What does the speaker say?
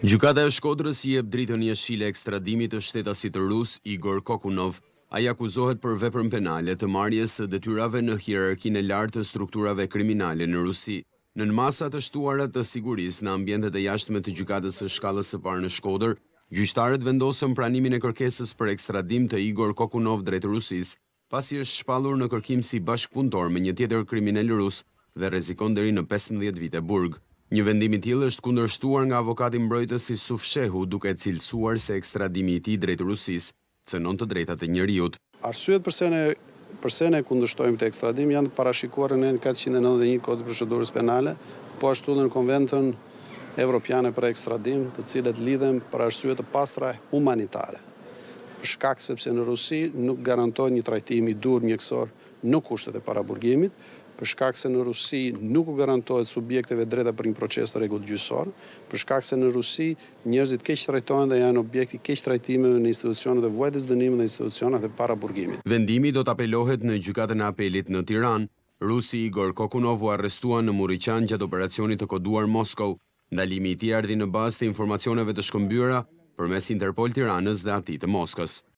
Gjukata e Shkodrës i e një jeshile ekstradimit të shtetasit rus Igor Kokunov. A i akuzohet për veprën penale të marjes së detyrave në hierarkin e lartë të strukturave kriminale në Rusi. Në në masat të shtuarat të siguris në ambjendet e jashtme të gjukatës së shkallës e parë në Shkodrë, gjyqtarët vendosën pranimin e kërkesës për ekstradim të Igor Kokunov drejtë Rusis, pasi është shpalur në kërkim si bashkëpuntor me një tjetër kriminel rus dhe rezikon deri në 15 vite burgë. Një vendim i tillë është kundërshtuar nga avokati mbrojtës i Sufshehu, duke cilësuar se ekstradimi i tij drejt Rusisë cënon të drejtat e njerëzit. Arsyet përse ne ne kundërshtojmë të ekstradimin janë parashikuar në 491 kodë përshëdurës procedurës penale, po ashtu dhe në Konventën Evropiane për ekstradim, të cilët lidhen për arsye të pastra humanitare shkak sepse në Rusi nuk garantojnë një trajtimi dur mjekësor në kushtet e paraburgimit, për shkak se në Rusi nuk u garantohet subjekteve dreta për një proces të regullë gjysor, për shkak se në Rusi njërzit keqë trajtojnë dhe janë objekti keqë trajtime në institucionet dhe vajtës dënime dhe institucionet dhe para burgimit. Vendimi do të apelohet në gjykatën apelit në Tiran. Rusi Igor Kokunov u arrestua në Muriqan gjatë operacionit të koduar Moskou. Ndalimi i ardi në bas të informacioneve të shkëmbyra për mes Interpol Tiranës dhe ati të Moskës.